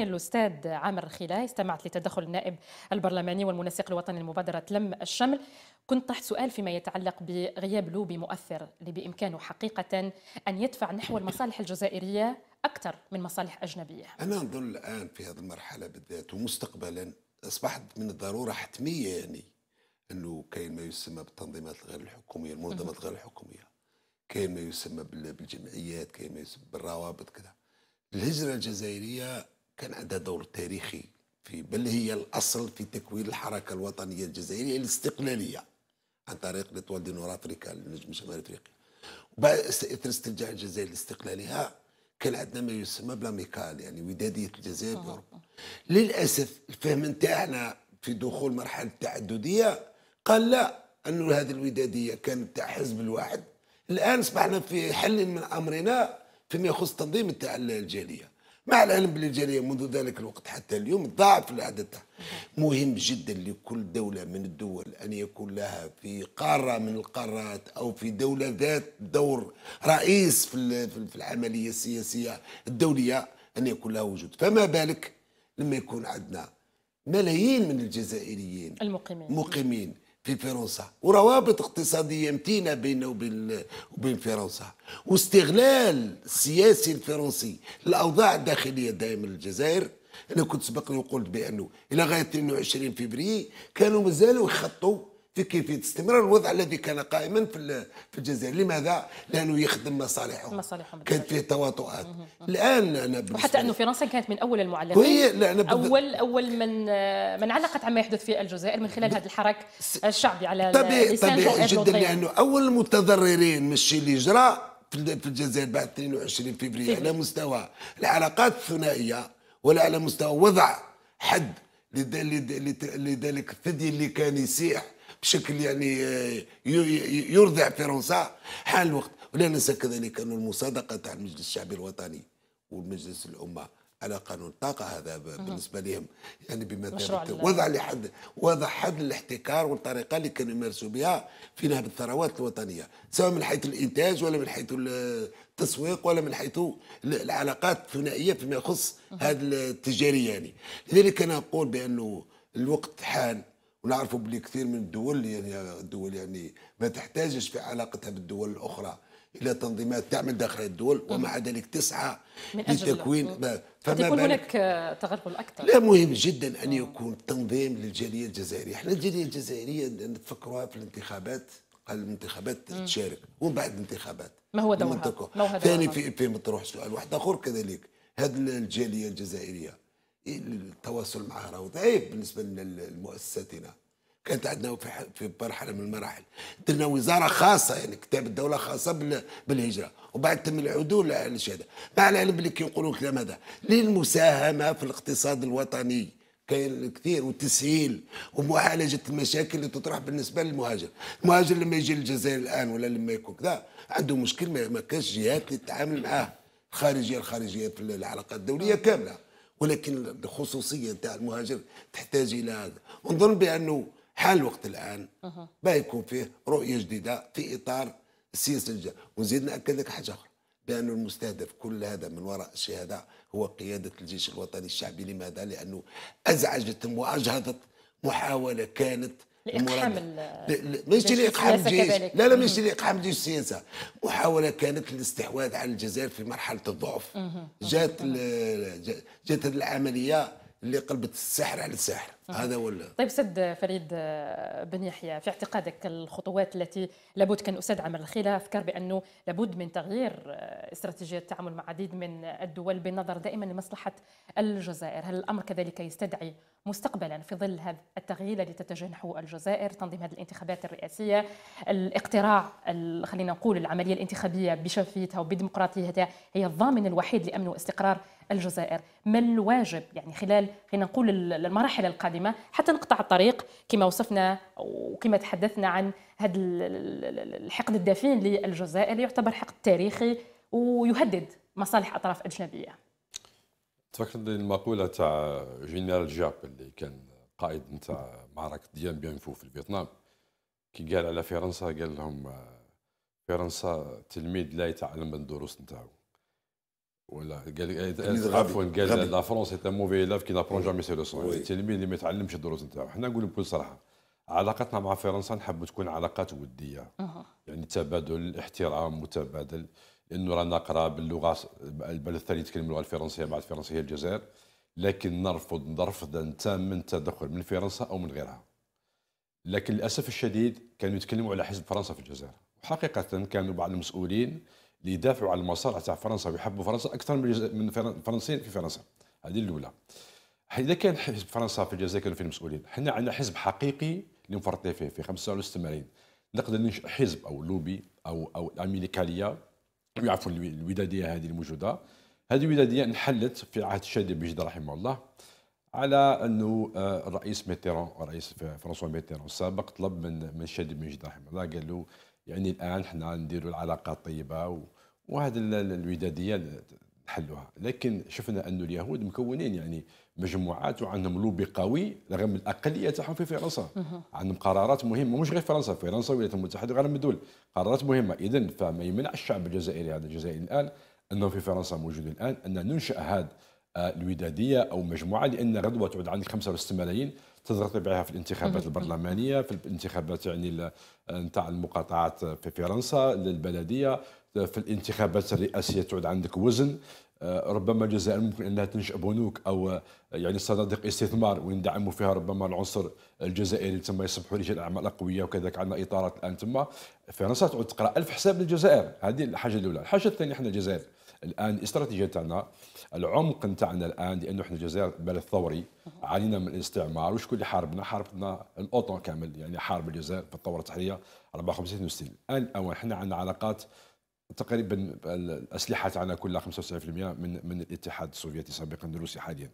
ضيفنا الاستاذ عامر الخلاي استمعت لتدخل النائب البرلماني والمنسق الوطني لمبادره لم الشمل كنت تحت سؤال فيما يتعلق بغياب لوبي مؤثر اللي بامكانه حقيقه ان يدفع نحو المصالح الجزائريه اكثر من مصالح اجنبيه. انا نظن الان في هذه المرحله بالذات ومستقبلا اصبحت من الضروره حتميه يعني انه كاين ما يسمى بالتنظيمات الغير الحكوميه، المنظمات الغير الحكوميه. كاين ما يسمى بالجمعيات، كاين ما يسمى بالروابط كذا. الهجره الجزائريه كان عندها دور تاريخي في بل هي الأصل في تكوين الحركة الوطنية الجزائرية الاستقلالية عن طريق لطوال دي نور أفريكا النجم شمال أفريقيا وبعد إثر استرجاع الجزائر لاستقلالها كان عندنا ما يسمى بلاميكال يعني ودادية الجزائر بأوروبا للأسف الفهم نتاعنا في دخول مرحلة التعددية قال لا أنه هذه الودادية كانت تاع حزب الواحد الآن أصبحنا في حل من أمرنا فيما يخص تنظيم تاع الجالية مع العلم باللي الجاليه منذ ذلك الوقت حتى اليوم ضاعف العدد مهم جدا لكل دوله من الدول ان يكون لها في قاره من القارات او في دوله ذات دور رئيس في العمليه السياسيه الدوليه ان يكون لها وجود فما بالك لما يكون عندنا ملايين من الجزائريين المقيمين مقيمين في فرنسا وروابط اقتصادية متينة بينه وبين وبين فرنسا واستغلال السياسي الفرنسي الأوضاع الداخلية دائما الجزائر أنا كنت سبق وقلت بأنه إلى غاية 22 فبراير كانوا مازالوا يخطوا في كيفيه استمرار الوضع الذي كان قائما في في الجزائر، لماذا؟ لانه يخدم مصالحهم مصالحهم كانت فيه تواطؤات، الان انا وحتى انه فرنسا كانت من اول المعلقين وهي لا أنا اول اول من من علقت عما يحدث في الجزائر من خلال هذا الحراك الشعبي على طبيعي طبيعي جدا لانه اول المتضررين من الشيء اللي جرى في الجزائر بعد 22 فبراير على مستوى العلاقات الثنائيه ولا على مستوى وضع حد لذلك الثدي اللي كان يسيح بشكل يعني آه، يرضع فرنسا حان الوقت ولا ننسى كذلك أن المصادقة تاع المجلس الشعبي الوطني والمجلس الأمة على قانون الطاقة هذا بالنسبة لهم يعني بمثابة وضع لحد وضع حد للاحتكار والطريقة اللي كانوا يمارسوا بها في نهب الثروات الوطنية سواء من حيث الإنتاج ولا من حيث التسويق ولا من حيث العلاقات الثنائية فيما يخص هذا التجاري يعني لذلك أنا أقول بأنه الوقت حان ونعرفوا بلي كثير من الدول يعني الدول يعني ما تحتاجش في علاقتها بالدول الاخرى الى تنظيمات تعمل داخل الدول ومع ذلك تسعى لتكوين فما يكون هناك تغلغل اكثر لا مهم جدا ان يكون تنظيم للجاليه الجزائريه احنا الجاليه الجزائريه نتفكروها في الانتخابات قال الانتخابات تشارك ومن بعد الانتخابات ما هو دورها ثاني في في مطروح سؤال واحد اخر كذلك هذه الجاليه الجزائريه التواصل معها راهو ضعيف بالنسبه لمؤسساتنا كانت عندنا في مرحله من المراحل درنا وزاره خاصه يعني كتاب الدوله خاصه بالهجره وبعد تم العدول على الشهاده مع العلم اللي كيقولوا الكلام هذا للمساهمه في الاقتصاد الوطني كاين كثير وتسهيل ومعالجه المشاكل اللي تطرح بالنسبه للمهاجر المهاجر لما يجي للجزائر الان ولا لما يكون كذا عنده مشكل ما كانش جهات اللي تتعامل معاه الخارجيه الخارجيه في العلاقات الدوليه كامله ولكن الخصوصيه نتاع المهاجر تحتاج الى هذا ونظن بانه حال الوقت الان ما يكون فيه رؤيه جديده في اطار السياسه الجديده ونزيد ناكد لك حاجه اخرى بان المستهدف كل هذا من وراء الشهاده هو قياده الجيش الوطني الشعبي لماذا؟ لانه ازعجت واجهضت محاوله كانت الاقحام ماشي لإقحام الجيش لا لا ماشي لإقحام الجيش السياسه محاوله كانت للاستحواذ على الجزائر في مرحله الضعف جات جات هذه العمليه اللي قلبت السحر على السحر هذا ولا طيب سد فريد آه، بن يحيى في اعتقادك الخطوات التي لابد كان استاذ عمر الخيله افكر بانه لابد من تغيير آه، استراتيجيه التعامل مع عديد من الدول بالنظر دائما لمصلحه الجزائر هل الامر كذلك يستدعي مستقبلا في ظل هذا التغيير الذي تتجه نحو الجزائر تنظيم هذه الانتخابات الرئاسيه الاقتراع خلينا نقول العمليه الانتخابيه بشفافيتها وبديمقراطيتها هي الضامن الوحيد لامن واستقرار الجزائر ما الواجب يعني خلال خلينا نقول المراحل القادمة حتى نقطع الطريق كما وصفنا وكما تحدثنا عن هذا الحقد الدفين للجزائر يعتبر حقد تاريخي ويهدد مصالح أطراف أجنبية تفكرني المقولة تاع جنرال جاب اللي كان قائد نتاع معركة ديان بيان فو في فيتنام كي قال على فرنسا قال لهم آه، فرنسا تلميذ لا يتعلم من الدروس نتاعو ولا قال عفوا قال لا فرونس سيت ان موفي الاف كي نابرون جامي سي لوسون التلميذ اللي ما يتعلمش الدروس نتاعو حنا نقول بكل صراحه علاقتنا مع فرنسا نحب تكون علاقات وديه يعني تبادل الاحترام متبادل انه رانا قراب اللغه البلد الثاني يتكلم اللغه الفرنسيه بعد فرنسا هي الجزائر لكن نرفض رفضا تاما التدخل من فرنسا او من غيرها لكن للاسف الشديد كانوا يتكلموا على حزب فرنسا في الجزائر وحقيقه كانوا بعض المسؤولين اللي يدافعوا على المسار تاع فرنسا ويحبوا فرنسا اكثر من الفرنسيين في فرنسا هذه الاولى اذا كان حزب فرنسا في الجزائر كانوا في المسؤولين حنا عندنا حزب حقيقي اللي مفرطين فيه في 85 نقدر ننشئ حزب او لوبي او او امريكاليه ويعرفوا الوداديه هذه الموجوده هذه الوداديه انحلت في عهد الشادي بجد رحمه الله على انه الرئيس آه، ميتيرون الرئيس فرنسوا ميتيرون السابق طلب من من الشادي بن رحمه الله قال له يعني الان حنا نديروا العلاقات طيبه وهذه الوداديه نحلوها لكن شفنا أن اليهود مكونين يعني مجموعات وعندهم لوبي قوي رغم الاقليه تاعهم في فرنسا عندهم قرارات مهمه مش غير فرنسا فرنسا والولايات المتحده وغيرها من الدول قرارات مهمه اذا فما يمنع الشعب الجزائري هذا الجزائري الان انه في فرنسا موجود الان ان ننشا هذا آه، الوداديه او مجموعه لان غدوه تعود عندك 5 ولا 6 ملايين تضغط بها في الانتخابات البرلمانيه في الانتخابات يعني نتاع المقاطعات في فرنسا للبلديه في الانتخابات الرئاسيه تعود عندك وزن آه، ربما الجزائر ممكن انها تنشا بنوك او آه، يعني صناديق استثمار ويندعموا فيها ربما العنصر الجزائري تما يصبحوا رجال اعمال قوية وكذلك عندنا اطارات الان تما فرنسا تعود تقرا ألف حساب للجزائر هذه الحاجه الاولى الحاجه الثانيه احنا الجزائر الان الاستراتيجيه تاعنا العمق تاعنا الان لانه احنا الجزائر بلد ثوري عانينا من الاستعمار وشكون اللي حاربنا؟ حاربنا الاوطون كامل يعني حارب الجزائر في الثوره التحريريه 54 62 الان الاول احنا عندنا علاقات تقريبا الاسلحه تاعنا كلها 95% من من الاتحاد السوفيتي سابقا الروسي حاليا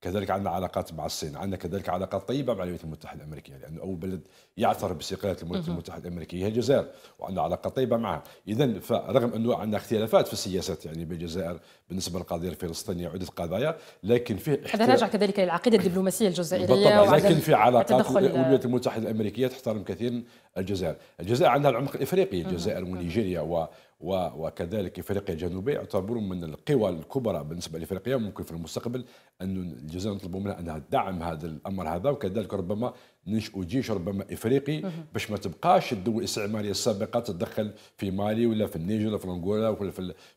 كذلك عندنا علاقات مع الصين عندنا كذلك علاقات طيبة مع الولايات المتحدة الأمريكية لأنه أول بلد يعترف باستقلاليه الولايات المتحدة الأمريكية هي الجزائر وعندنا علاقه طيبة معها إذا فرغم أنه عندنا اختلافات في السياسات يعني بالجزائر بالنسبة للقضية الفلسطينية وعدة قضايا لكن في هذا راجع كذلك للعقيدة الدبلوماسية الجزائرية بالطبع لكن في علاقات الولايات المتحدة الأمريكية تحترم كثيرا الجزائر الجزائر عندها العمق الإفريقي الجزائر ونيجيريا وكذلك افريقيا الجنوبيه يعتبرون من القوى الكبرى بالنسبه لافريقيا ممكن في المستقبل ان الجزائر نطلبوا منها انها تدعم هذا الامر هذا وكذلك ربما ننشئوا جيش ربما افريقي باش ما تبقاش الدول الاستعماريه السابقه تتدخل في مالي ولا في النيجر ولا في انغولا ولا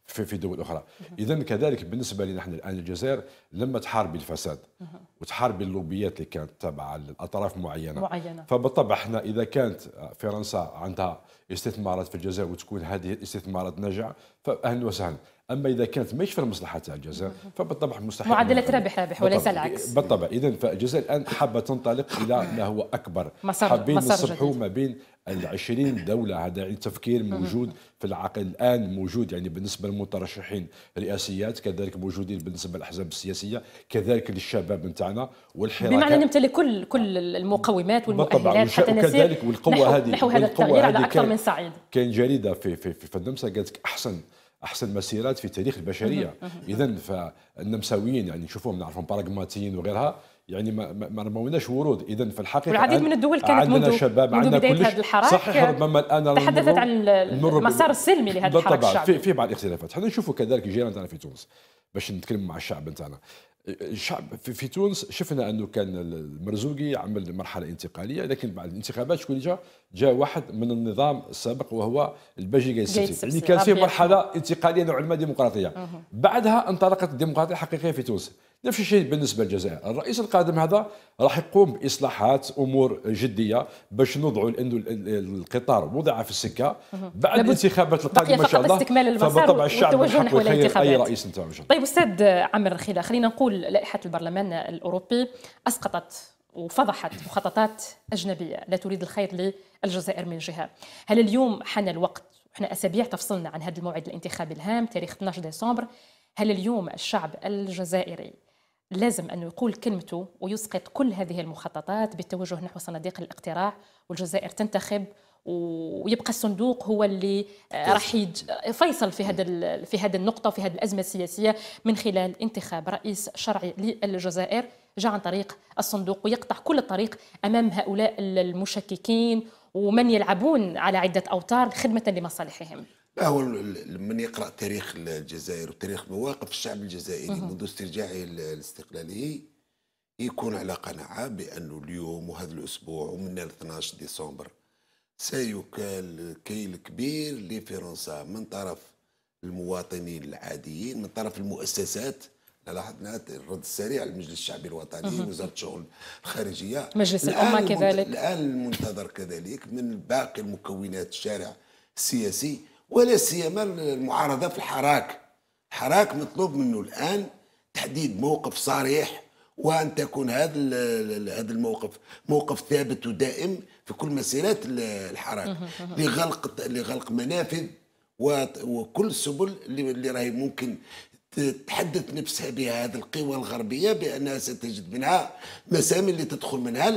في في دول اخرى اذا كذلك بالنسبه لنا احنا الان الجزائر لما تحاربي الفساد وتحاربي اللوبيات اللي كانت تابعه لاطراف معينه معينه فبالطبع احنا اذا كانت فرنسا عندها استثمارات في الجزائر وتكون هذه الاستثمارات ناجعه فاهلا وسهلا اما اذا كانت ماهيش في المصلحه تاع الجزائر فبالطبع مستحيل معادله ربح ربح وليس العكس بالطبع اذا فالجزائر الان حابه تنطلق الى ما هو اكبر مسار حابين نصبحوا ما بين ال 20 دوله هذا يعني تفكير موجود في العقل الان موجود يعني بالنسبه للمترشحين رئاسيات كذلك موجودين بالنسبه للاحزاب السياسيه كذلك للشباب نتاعنا والحراك بمعنى نمتلك كل كل المقومات والمؤهلات حتى نسير كذلك والقوه هذه نحو هذا التغيير على اكثر من صعيد كان جريده في في في, في النمسا قالت احسن احسن مسيرات في تاريخ البشريه اذا فالنمساويين يعني نشوفوهم نعرفهم براغماتيين وغيرها يعني ما ما رموناش ورود اذا في الحقيقه والعديد من الدول كانت عندنا منذ شباب منذ عندنا كل هذا صح ربما الان تحدثت عن المسار السلمي لهذا الحركه بالطبع في, في بعض الاختلافات حنا نشوفوا كذلك جيراننا تاعنا في تونس باش نتكلم مع الشعب نتاعنا الشعب في تونس شفنا انه كان المرزوقي عمل مرحله انتقاليه لكن بعد الانتخابات شكون جا؟ جا واحد من النظام السابق وهو الباجي السيسي اللي يعني كان في مرحله انتقاليه نوعا ما ديمقراطيه بعدها انطلقت الديمقراطيه الحقيقيه في تونس نفس الشيء بالنسبه للجزائر الرئيس القادم هذا راح يقوم باصلاحات امور جديه باش نوضعوا لانه القطار وضع في السكه بعد الانتخابات القادمه ان شاء الله استكمال المسار فبالطبع الشعب نحو اي رئيس نتاعو طيب استاذ عامر خيله خلينا نقول لائحه البرلمان الاوروبي اسقطت وفضحت مخططات اجنبيه لا تريد الخير للجزائر من جهه هل اليوم حان الوقت احنا اسابيع تفصلنا عن هذا الموعد الانتخابي الهام تاريخ 12 ديسمبر هل اليوم الشعب الجزائري لازم أنه يقول كلمته ويسقط كل هذه المخططات بالتوجه نحو صناديق الاقتراع والجزائر تنتخب ويبقى الصندوق هو اللي راح فيصل في هذا في هذه النقطه وفي هذه الازمه السياسيه من خلال انتخاب رئيس شرعي للجزائر جاء عن طريق الصندوق ويقطع كل الطريق امام هؤلاء المشككين ومن يلعبون على عده اوتار خدمه لمصالحهم اه، هو من يقرا تاريخ الجزائر وتاريخ مواقف الشعب الجزائري منذ استرجاعه لاستقلاله يكون على قناعه بانه اليوم وهذا الاسبوع ومن 12 ديسمبر سيكال كيل كبير لفرنسا من طرف المواطنين العاديين من طرف المؤسسات لاحظنا الرد السريع للمجلس الشعبي الوطني وزاره الشؤون الخارجيه مجلس الامه كذلك الان المنتظر كذلك من باقي المكونات الشارع السياسي ولا سيما المعارضه في الحراك الحراك مطلوب منه الان تحديد موقف صريح وان تكون هذا هذا الموقف موقف ثابت ودائم في كل مسيرات الحراك لغلق لغلق منافذ وكل السبل اللي راهي ممكن تحدث نفسها بها هذه القوى الغربيه بانها ستجد منها مسامي اللي تدخل منها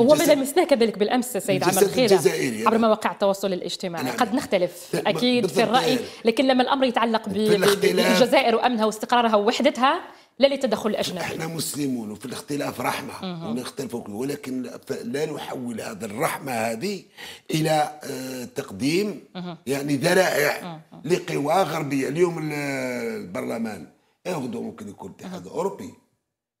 هو ما لمسناه كذلك بالامس سيد عمر خيره عبر مواقع التواصل الاجتماعي نعم. قد نختلف اكيد في الراي لكن لما الامر يتعلق بالجزائر وامنها واستقرارها ووحدتها لا للتدخل الأجنبي احنا مسلمون وفي الاختلاف رحمة ونختلف ولكن لا نحول هذا الرحمة هذه إلى آه، تقديم يعني ذرائع لقوى غربية اليوم البرلمان غدوة ممكن يكون اتحاد اوروبي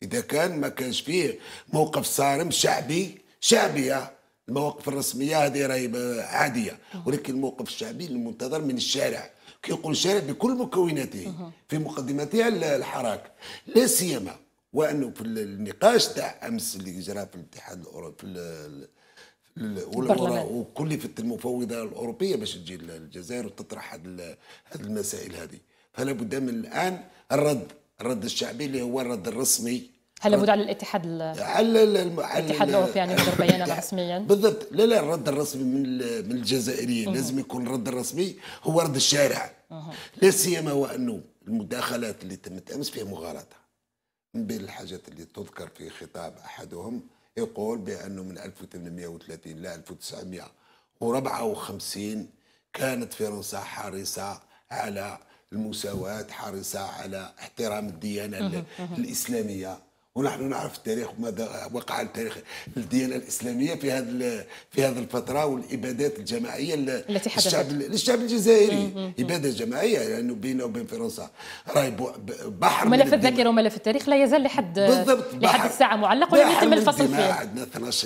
إذا كان ما كانش فيه موقف صارم شعبي شعبية المواقف الرسمية هذه راهي عادية ولكن الموقف الشعبي المنتظر من الشارع كيقول الشارع بكل مكوناته في مقدمتها الحراك لا سيما وانه في النقاش تاع امس اللي جرى في الاتحاد الاوروبي في وكلفت المفوضة الأوروبية باش تجي الجزائر وتطرح هذه المسائل هذه فلا بد من الآن الرد الرد الشعبي اللي هو الرد الرسمي هل لابد على الاتحاد على الاتحاد الاوروبي يعني يصدر بيانا رسميا بالضبط لا لا الرد الرسمي من من الجزائريين لازم يكون الرد الرسمي هو رد الشارع لا سيما وانه المداخلات اللي تمت امس فيها مغالطه من بين الحاجات اللي تذكر في خطاب احدهم يقول بانه من 1830 ل 1954 كانت فرنسا حريصه على المساواة حريصة على احترام الديانة الإسلامية ونحن نعرف التاريخ وماذا وقع التاريخ الديانه الاسلاميه في هذا في هذه الفتره والابادات الجماعيه التي حدثت للشعب, للشعب الجزائري اباده جماعيه لانه يعني بينه وبين فرنسا راهي بحر ملف الذاكره وملف التاريخ لا يزال لحد بالضبط لحد الساعه معلق ولم يتم الفصل فيه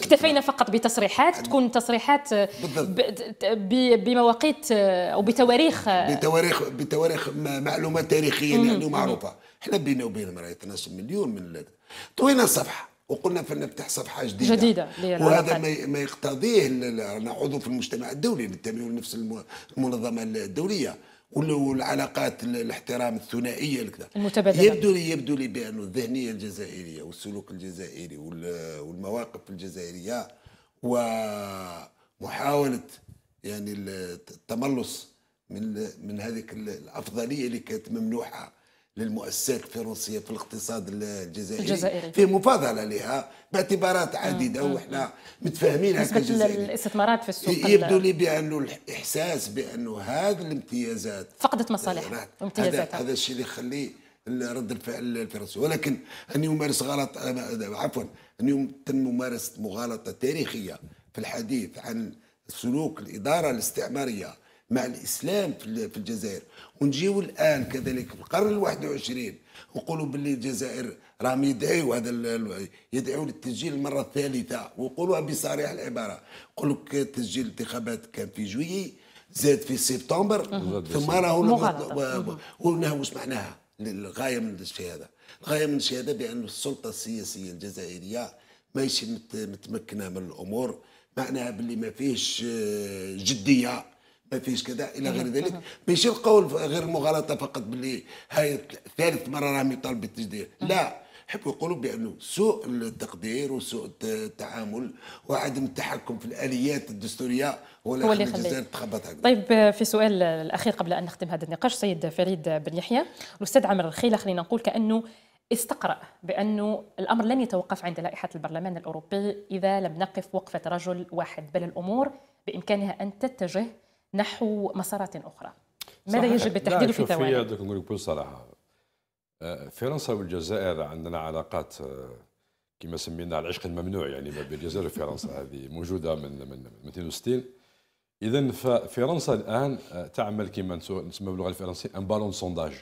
اكتفينا فقط بتصريحات تكون تصريحات آه، بمواقيت آه، او بتواريخ آه، بتواريخ بتواريخ معلومات تاريخيه يعني معروفه احنا بينا وبينهم راهي 12 مليون من الولاد طوينا صفحه وقلنا فلنفتح صفحه جديده جديده وهذا ما ما يقتضيه انا عضو في المجتمع الدولي ننتمي لنفس المنظمه الدوليه والعلاقات الاحترام الثنائيه الكذا المتبادله يبدو لي يبدو لي بانه الذهنيه الجزائريه والسلوك الجزائري والمواقف الجزائريه ومحاوله يعني التملص من من هذيك الافضليه اللي كانت ممنوحه للمؤسسات الفرنسيه في الاقتصاد الجزائري, الجزائري. في مفاضله لها باعتبارات عديده وإحنا متفاهمينها بالنسبه الاستثمارات في السوق يبدو لي بانه الاحساس بانه هذه الامتيازات فقدت مصالحها هذا, هذا الشيء اللي يخلي رد الفعل الفرنسي ولكن ان يمارس غلط عفوا ان يتم ممارسه مغالطه تاريخيه في الحديث عن سلوك الاداره الاستعماريه مع الاسلام في الجزائر ونجيو الان كذلك في القرن ال21 نقولوا باللي الجزائر راهم يدعيوا هذا يدعيوا للتسجيل المره الثالثه ويقولوها بصريح العباره يقول لك تسجيل الانتخابات كان في جويي زاد في سبتمبر ثم راهو واش معناها الغايه من الشيء هذا الغايه من الشيء هذا بان السلطه السياسيه الجزائريه ماشي متمكنه من الامور معناها باللي ما فيهش آه، جديه ما فيش كذا الى إيه، غير ذلك باش القول غير مغالطه فقط باللي هاي ثالث مره راهم يطالب بالتجديد لا يحبوا يقولوا بانه سوء التقدير وسوء التعامل وعدم التحكم في الاليات الدستوريه هو اللي, هو اللي طيب في سؤال الاخير قبل ان نختم هذا النقاش سيد فريد بن يحيى الاستاذ عامر الخيله خلينا نقول كانه استقرأ بأنه الأمر لن يتوقف عند لائحة البرلمان الأوروبي إذا لم نقف وقفة رجل واحد بل الأمور بإمكانها أن تتجه نحو مسارات أخرى ماذا يجب التحديد في ثواني؟ لا نقول بكل صراحة آه، فرنسا والجزائر عندنا علاقات آه، كما سمينا العشق الممنوع يعني ما بين الجزائر وفرنسا هذه موجودة من من 260 إذا فرنسا الآن آه، تعمل كما نسمى باللغة الفرنسية أن بالون سونداج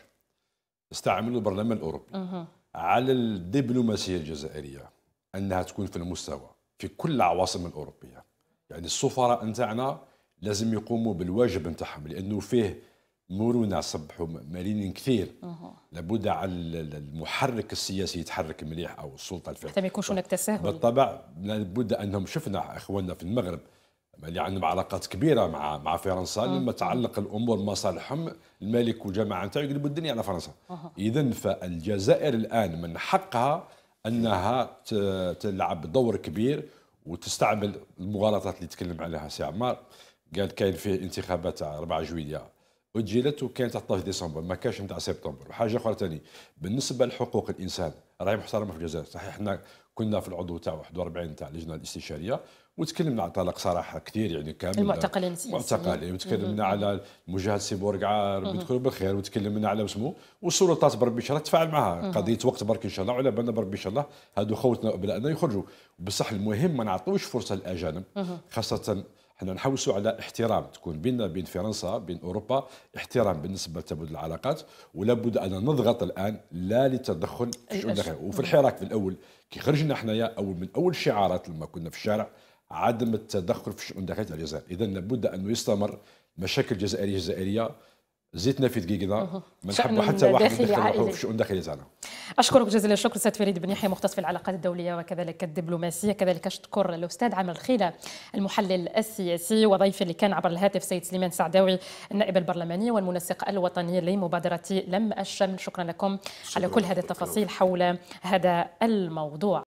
استعملوا البرلمان الأوروبي على الدبلوماسية الجزائرية أنها تكون في المستوى في كل العواصم الأوروبية يعني السفراء نتاعنا لازم يقوموا بالواجب نتاعهم لانه فيه مرونه صبحوا مرينين كثير أوه. لابد على المحرك السياسي يتحرك مليح او السلطه الفعليه حتى ما يكونش هناك تساهل بالطبع لابد انهم شفنا اخواننا في المغرب اللي عندهم علاقات كبيره مع مع فرنسا أوه. لما تعلق الامور مصالحهم الملك والجماعه نتاعو يقلبوا الدنيا على فرنسا اذا فالجزائر الان من حقها انها تلعب دور كبير وتستعمل المغالطات اللي تكلم عليها سي عمار قال كاين فيه انتخابات تاع 4 جويليا وتجيلت وكانت 13 ديسمبر ما كانش نتاع سبتمبر وحاجه اخرى ثاني بالنسبه لحقوق الانسان راهي محترمه في الجزائر صحيح حنا كنا في العضو تاع 41 تاع اللجنه الاستشاريه وتكلمنا على طلاق صراحه كثير يعني كامل المعتقل السياسي المعتقل أيوة، وتكلمنا على مجاهد سي بورقعار بيدخلوا بالخير وتكلمنا على اسمه والسلطات بربي ان شاء الله تفاعل معها قضيه وقت برك ان شاء الله وعلى بالنا بربي ان شاء الله هادو خوتنا وابنائنا يخرجوا بصح المهم ما نعطوش فرصه للاجانب خاصه حنا نحوسوا على احترام تكون بيننا بين فرنسا بين اوروبا احترام بالنسبه لتبادل العلاقات ولا بد ان نضغط الان لا للتدخل وفي الحراك في الاول كي خرجنا حنايا اول من اول شعارات لما كنا في الشارع عدم التدخل في شؤون داخليه الجزائر اذا لابد انه يستمر مشاكل جزائريه جزائريه زيتنا في دقيقنا ما نحبوا حتى واحد يدخل في شؤون داخلية تاعنا اشكرك جزيل الشكر استاذ فريد بن يحيى مختص في العلاقات الدوليه وكذلك الدبلوماسيه كذلك اشكر الاستاذ عامر الخيله المحلل السياسي وضيفي اللي كان عبر الهاتف سيد سليمان سعداوي النائب البرلماني والمنسق الوطني لمبادره لم الشمل شكرا لكم شكرا على كل هذه التفاصيل حول هذا الموضوع